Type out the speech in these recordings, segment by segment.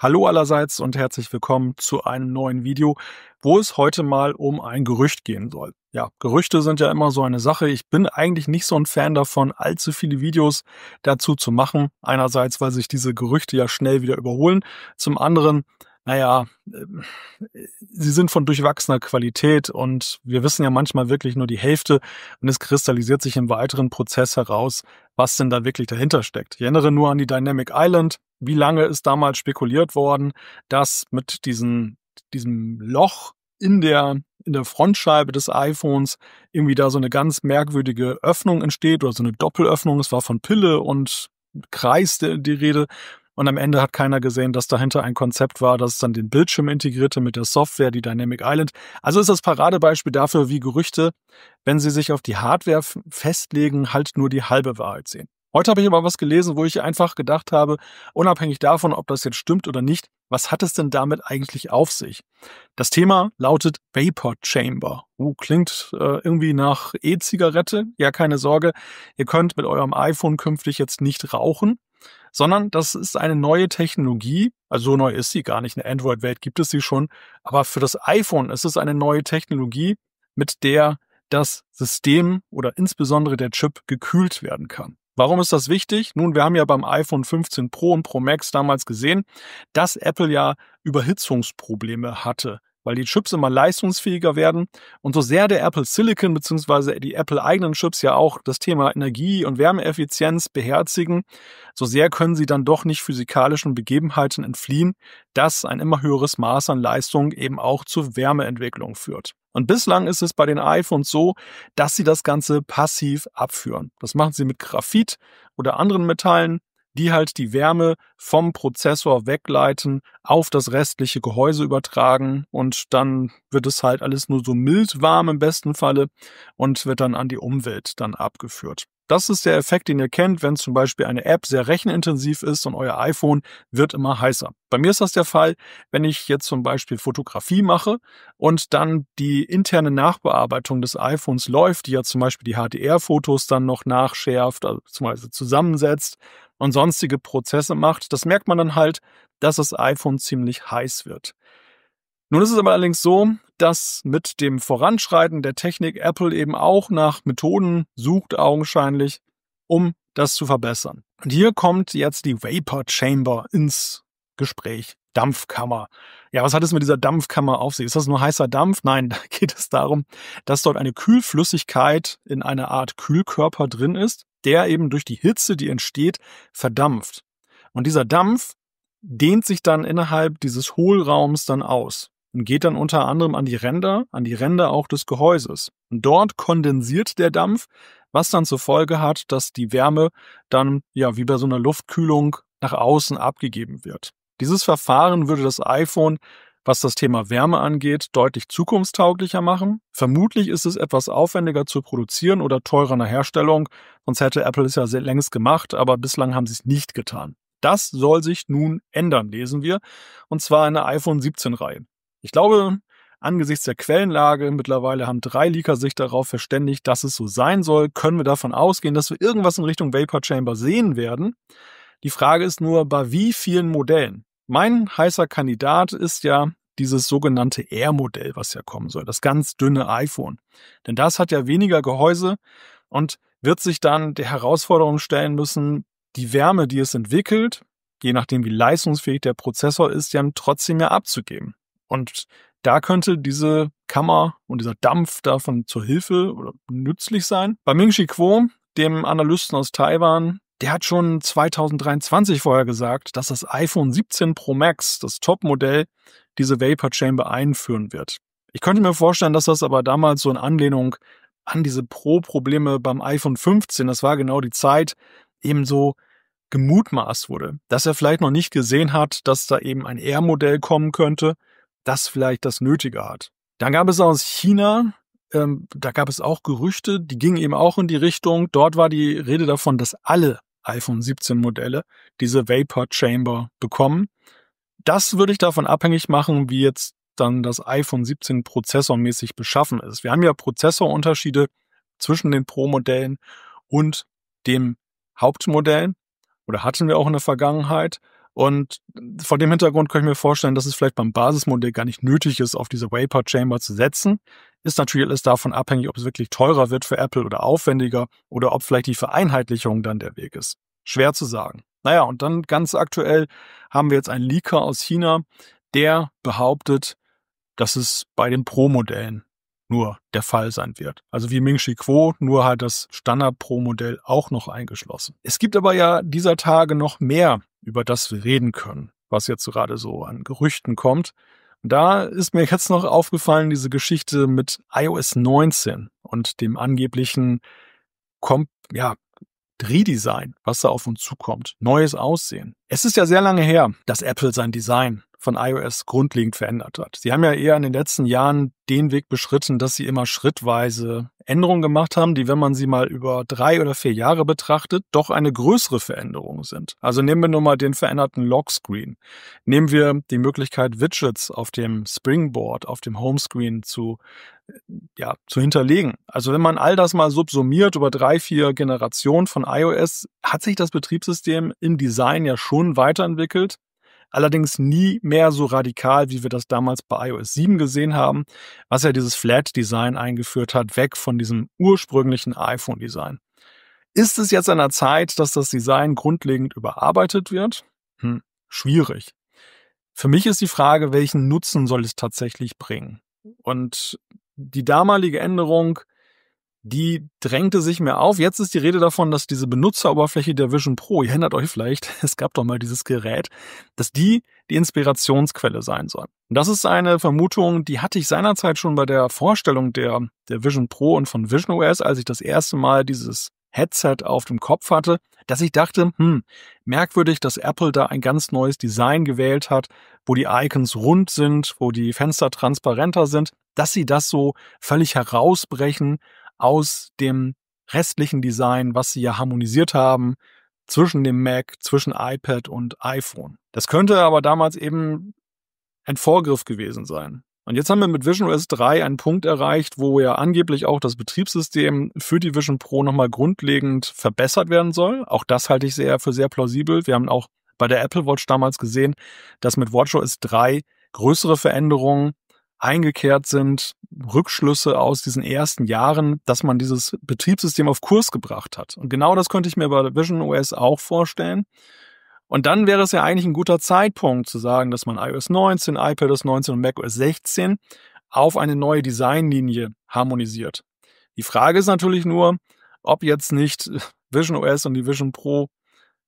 Hallo allerseits und herzlich willkommen zu einem neuen Video, wo es heute mal um ein Gerücht gehen soll. Ja, Gerüchte sind ja immer so eine Sache. Ich bin eigentlich nicht so ein Fan davon, allzu viele Videos dazu zu machen. Einerseits, weil sich diese Gerüchte ja schnell wieder überholen. Zum anderen, naja, äh, sie sind von durchwachsener Qualität und wir wissen ja manchmal wirklich nur die Hälfte und es kristallisiert sich im weiteren Prozess heraus, was denn da wirklich dahinter steckt. Ich erinnere nur an die Dynamic Island, wie lange ist damals spekuliert worden, dass mit diesen, diesem Loch in der in der Frontscheibe des iPhones irgendwie da so eine ganz merkwürdige Öffnung entsteht oder so eine Doppelöffnung. Es war von Pille und Kreis die, die Rede. Und am Ende hat keiner gesehen, dass dahinter ein Konzept war, das dann den Bildschirm integrierte mit der Software, die Dynamic Island. Also ist das Paradebeispiel dafür, wie Gerüchte, wenn sie sich auf die Hardware festlegen, halt nur die halbe Wahrheit sehen. Heute habe ich aber was gelesen, wo ich einfach gedacht habe, unabhängig davon, ob das jetzt stimmt oder nicht, was hat es denn damit eigentlich auf sich? Das Thema lautet Vapor Chamber. Uh, klingt äh, irgendwie nach E-Zigarette. Ja, keine Sorge, ihr könnt mit eurem iPhone künftig jetzt nicht rauchen sondern das ist eine neue Technologie. Also so neu ist sie gar nicht. In der Android-Welt gibt es sie schon. Aber für das iPhone ist es eine neue Technologie, mit der das System oder insbesondere der Chip gekühlt werden kann. Warum ist das wichtig? Nun, wir haben ja beim iPhone 15 Pro und Pro Max damals gesehen, dass Apple ja Überhitzungsprobleme hatte weil die Chips immer leistungsfähiger werden. Und so sehr der Apple Silicon bzw. die Apple eigenen Chips ja auch das Thema Energie und Wärmeeffizienz beherzigen, so sehr können sie dann doch nicht physikalischen Begebenheiten entfliehen, dass ein immer höheres Maß an Leistung eben auch zur Wärmeentwicklung führt. Und bislang ist es bei den iPhones so, dass sie das Ganze passiv abführen. Das machen sie mit Graphit oder anderen Metallen die halt die Wärme vom Prozessor wegleiten, auf das restliche Gehäuse übertragen und dann wird es halt alles nur so mild warm im besten Falle und wird dann an die Umwelt dann abgeführt. Das ist der Effekt, den ihr kennt, wenn zum Beispiel eine App sehr rechenintensiv ist und euer iPhone wird immer heißer. Bei mir ist das der Fall, wenn ich jetzt zum Beispiel Fotografie mache und dann die interne Nachbearbeitung des iPhones läuft, die ja zum Beispiel die HDR-Fotos dann noch nachschärft, also zum Beispiel zusammensetzt und sonstige Prozesse macht. Das merkt man dann halt, dass das iPhone ziemlich heiß wird. Nun ist es aber allerdings so, dass mit dem Voranschreiten der Technik Apple eben auch nach Methoden sucht, augenscheinlich, um das zu verbessern. Und hier kommt jetzt die Vapor Chamber ins Gespräch. Dampfkammer. Ja, was hat es mit dieser Dampfkammer auf sich? Ist das nur heißer Dampf? Nein, da geht es darum, dass dort eine Kühlflüssigkeit in einer Art Kühlkörper drin ist, der eben durch die Hitze, die entsteht, verdampft. Und dieser Dampf dehnt sich dann innerhalb dieses Hohlraums dann aus und geht dann unter anderem an die Ränder, an die Ränder auch des Gehäuses. Und dort kondensiert der Dampf, was dann zur Folge hat, dass die Wärme dann ja wie bei so einer Luftkühlung nach außen abgegeben wird. Dieses Verfahren würde das iPhone, was das Thema Wärme angeht, deutlich zukunftstauglicher machen. Vermutlich ist es etwas aufwendiger zu produzieren oder teurer in der Herstellung, sonst hätte Apple es ja längst gemacht, aber bislang haben sie es nicht getan. Das soll sich nun ändern, lesen wir, und zwar in der iPhone 17-Reihe. Ich glaube, angesichts der Quellenlage mittlerweile haben drei Leaker sich darauf verständigt, dass es so sein soll. Können wir davon ausgehen, dass wir irgendwas in Richtung Vapor Chamber sehen werden? Die Frage ist nur, bei wie vielen Modellen? Mein heißer Kandidat ist ja dieses sogenannte Air-Modell, was ja kommen soll, das ganz dünne iPhone. Denn das hat ja weniger Gehäuse und wird sich dann der Herausforderung stellen müssen, die Wärme, die es entwickelt, je nachdem wie leistungsfähig der Prozessor ist, ja trotzdem mehr abzugeben. Und da könnte diese Kammer und dieser Dampf davon zur Hilfe oder nützlich sein. Bei ming Shi Kuo, dem Analysten aus Taiwan, der hat schon 2023 vorher gesagt, dass das iPhone 17 Pro Max, das Topmodell, diese Vapor Chamber einführen wird. Ich könnte mir vorstellen, dass das aber damals so in Anlehnung an diese Pro-Probleme beim iPhone 15, das war genau die Zeit, ebenso gemutmaßt wurde, dass er vielleicht noch nicht gesehen hat, dass da eben ein R-Modell kommen könnte das vielleicht das Nötige hat. Dann gab es aus China, ähm, da gab es auch Gerüchte, die gingen eben auch in die Richtung, dort war die Rede davon, dass alle iPhone 17 Modelle diese Vapor Chamber bekommen. Das würde ich davon abhängig machen, wie jetzt dann das iPhone 17 prozessormäßig beschaffen ist. Wir haben ja Prozessorunterschiede zwischen den Pro-Modellen und dem Hauptmodell oder hatten wir auch in der Vergangenheit. Und vor dem Hintergrund kann ich mir vorstellen, dass es vielleicht beim Basismodell gar nicht nötig ist, auf diese Vapor Chamber zu setzen. Ist natürlich alles davon abhängig, ob es wirklich teurer wird für Apple oder aufwendiger oder ob vielleicht die Vereinheitlichung dann der Weg ist. Schwer zu sagen. Naja, und dann ganz aktuell haben wir jetzt einen Leaker aus China, der behauptet, dass es bei den Pro-Modellen nur der Fall sein wird. Also wie ming Shi Kuo, nur halt das Standard-Pro-Modell auch noch eingeschlossen. Es gibt aber ja dieser Tage noch mehr über das wir reden können, was jetzt gerade so an Gerüchten kommt. Da ist mir jetzt noch aufgefallen, diese Geschichte mit iOS 19 und dem angeblichen Komp ja, Redesign, was da auf uns zukommt. Neues Aussehen. Es ist ja sehr lange her, dass Apple sein Design von iOS grundlegend verändert hat. Sie haben ja eher in den letzten Jahren den Weg beschritten, dass sie immer schrittweise Änderungen gemacht haben, die, wenn man sie mal über drei oder vier Jahre betrachtet, doch eine größere Veränderung sind. Also nehmen wir nur mal den veränderten Lockscreen. Nehmen wir die Möglichkeit, Widgets auf dem Springboard, auf dem Homescreen zu, äh, ja, zu hinterlegen. Also wenn man all das mal subsumiert über drei, vier Generationen von iOS, hat sich das Betriebssystem im Design ja schon weiterentwickelt allerdings nie mehr so radikal, wie wir das damals bei iOS 7 gesehen haben, was ja dieses Flat-Design eingeführt hat, weg von diesem ursprünglichen iPhone-Design. Ist es jetzt an der Zeit, dass das Design grundlegend überarbeitet wird? Hm, schwierig. Für mich ist die Frage, welchen Nutzen soll es tatsächlich bringen? Und die damalige Änderung die drängte sich mir auf. Jetzt ist die Rede davon, dass diese Benutzeroberfläche der Vision Pro, ihr erinnert euch vielleicht, es gab doch mal dieses Gerät, dass die die Inspirationsquelle sein soll. Und das ist eine Vermutung, die hatte ich seinerzeit schon bei der Vorstellung der, der Vision Pro und von Vision OS, als ich das erste Mal dieses Headset auf dem Kopf hatte, dass ich dachte, hm, merkwürdig, dass Apple da ein ganz neues Design gewählt hat, wo die Icons rund sind, wo die Fenster transparenter sind, dass sie das so völlig herausbrechen aus dem restlichen Design, was sie ja harmonisiert haben, zwischen dem Mac, zwischen iPad und iPhone. Das könnte aber damals eben ein Vorgriff gewesen sein. Und jetzt haben wir mit Vision OS 3 einen Punkt erreicht, wo ja angeblich auch das Betriebssystem für die Vision Pro nochmal grundlegend verbessert werden soll. Auch das halte ich sehr für sehr plausibel. Wir haben auch bei der Apple Watch damals gesehen, dass mit WatchOS 3 größere Veränderungen eingekehrt sind, Rückschlüsse aus diesen ersten Jahren, dass man dieses Betriebssystem auf Kurs gebracht hat. Und genau das könnte ich mir bei Vision OS auch vorstellen. Und dann wäre es ja eigentlich ein guter Zeitpunkt zu sagen, dass man iOS 19, iPadOS 19 und macOS 16 auf eine neue Designlinie harmonisiert. Die Frage ist natürlich nur, ob jetzt nicht Vision OS und die Vision Pro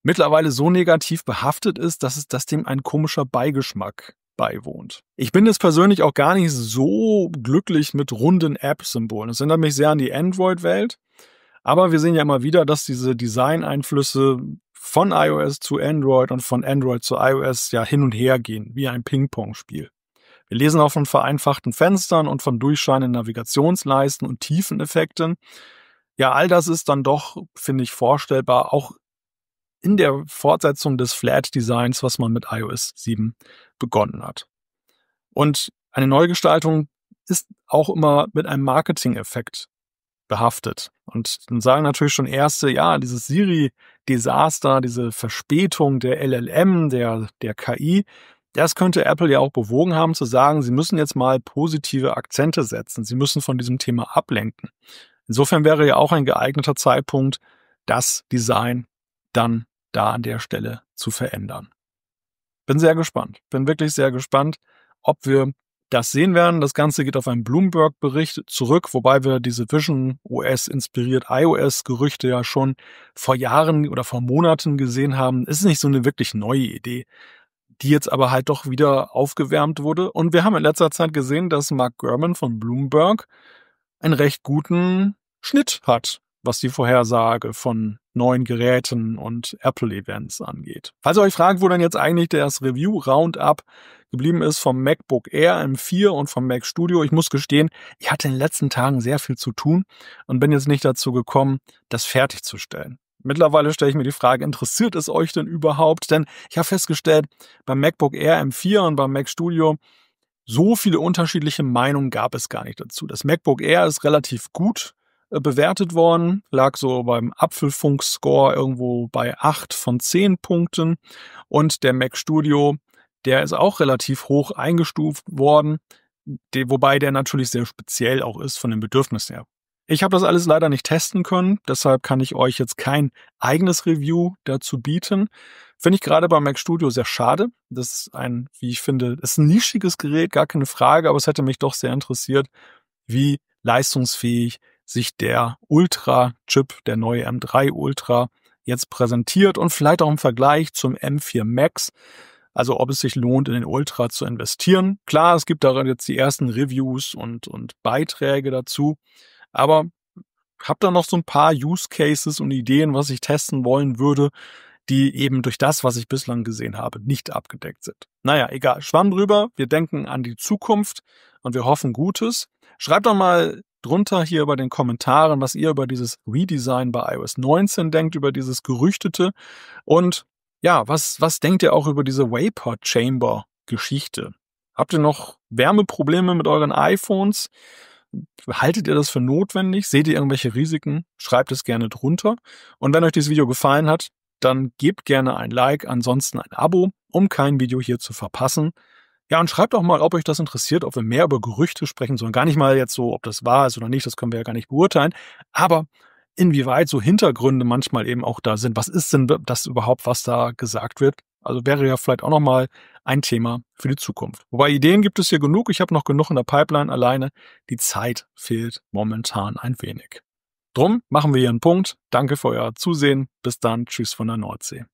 mittlerweile so negativ behaftet ist, dass es das dem ein komischer Beigeschmack beiwohnt. Ich bin jetzt persönlich auch gar nicht so glücklich mit runden App-Symbolen. Das erinnert mich sehr an die Android-Welt. Aber wir sehen ja immer wieder, dass diese Design-Einflüsse von iOS zu Android und von Android zu iOS ja hin und her gehen, wie ein Ping-Pong-Spiel. Wir lesen auch von vereinfachten Fenstern und von durchscheinenden Navigationsleisten und Tiefeneffekten. Ja, all das ist dann doch, finde ich, vorstellbar, auch in der Fortsetzung des Flat Designs, was man mit iOS 7 begonnen hat. Und eine Neugestaltung ist auch immer mit einem Marketing-Effekt behaftet. Und dann sagen natürlich schon erste, ja, dieses Siri-Desaster, diese Verspätung der LLM, der, der KI, das könnte Apple ja auch bewogen haben zu sagen, sie müssen jetzt mal positive Akzente setzen, sie müssen von diesem Thema ablenken. Insofern wäre ja auch ein geeigneter Zeitpunkt, das Design dann da an der Stelle zu verändern. Bin sehr gespannt, bin wirklich sehr gespannt, ob wir das sehen werden. Das Ganze geht auf einen Bloomberg-Bericht zurück, wobei wir diese Vision OS inspiriert iOS-Gerüchte ja schon vor Jahren oder vor Monaten gesehen haben. Ist nicht so eine wirklich neue Idee, die jetzt aber halt doch wieder aufgewärmt wurde. Und wir haben in letzter Zeit gesehen, dass Mark Gurman von Bloomberg einen recht guten Schnitt hat was die Vorhersage von neuen Geräten und Apple-Events angeht. Falls ihr euch fragt, wo dann jetzt eigentlich das Review-Roundup geblieben ist vom MacBook Air M4 und vom Mac Studio, ich muss gestehen, ich hatte in den letzten Tagen sehr viel zu tun und bin jetzt nicht dazu gekommen, das fertigzustellen. Mittlerweile stelle ich mir die Frage, interessiert es euch denn überhaupt? Denn ich habe festgestellt, beim MacBook Air M4 und beim Mac Studio, so viele unterschiedliche Meinungen gab es gar nicht dazu. Das MacBook Air ist relativ gut äh, bewertet worden, lag so beim Apfelfunk-Score irgendwo bei 8 von 10 Punkten und der Mac Studio, der ist auch relativ hoch eingestuft worden, wobei der natürlich sehr speziell auch ist von den Bedürfnissen her. Ich habe das alles leider nicht testen können, deshalb kann ich euch jetzt kein eigenes Review dazu bieten. Finde ich gerade beim Mac Studio sehr schade. Das ist ein, wie ich finde, ist ein nischiges Gerät, gar keine Frage, aber es hätte mich doch sehr interessiert, wie leistungsfähig sich der Ultra-Chip, der neue M3 Ultra, jetzt präsentiert und vielleicht auch im Vergleich zum M4 Max. Also ob es sich lohnt, in den Ultra zu investieren. Klar, es gibt darin jetzt die ersten Reviews und, und Beiträge dazu. Aber habe da noch so ein paar Use Cases und Ideen, was ich testen wollen würde, die eben durch das, was ich bislang gesehen habe, nicht abgedeckt sind. Naja, egal, schwamm drüber. Wir denken an die Zukunft und wir hoffen Gutes. Schreibt doch mal drunter hier bei den Kommentaren, was ihr über dieses Redesign bei iOS 19 denkt, über dieses Gerüchtete. Und ja, was, was denkt ihr auch über diese Vapor Chamber Geschichte? Habt ihr noch Wärmeprobleme mit euren iPhones? Haltet ihr das für notwendig? Seht ihr irgendwelche Risiken? Schreibt es gerne drunter. Und wenn euch dieses Video gefallen hat, dann gebt gerne ein Like, ansonsten ein Abo, um kein Video hier zu verpassen. Ja, und schreibt auch mal, ob euch das interessiert, ob wir mehr über Gerüchte sprechen sollen. Gar nicht mal jetzt so, ob das wahr ist oder nicht, das können wir ja gar nicht beurteilen. Aber inwieweit so Hintergründe manchmal eben auch da sind. Was ist denn das überhaupt, was da gesagt wird? Also wäre ja vielleicht auch nochmal ein Thema für die Zukunft. Wobei Ideen gibt es hier genug. Ich habe noch genug in der Pipeline alleine. Die Zeit fehlt momentan ein wenig. Drum machen wir hier einen Punkt. Danke für euer Zusehen. Bis dann. Tschüss von der Nordsee.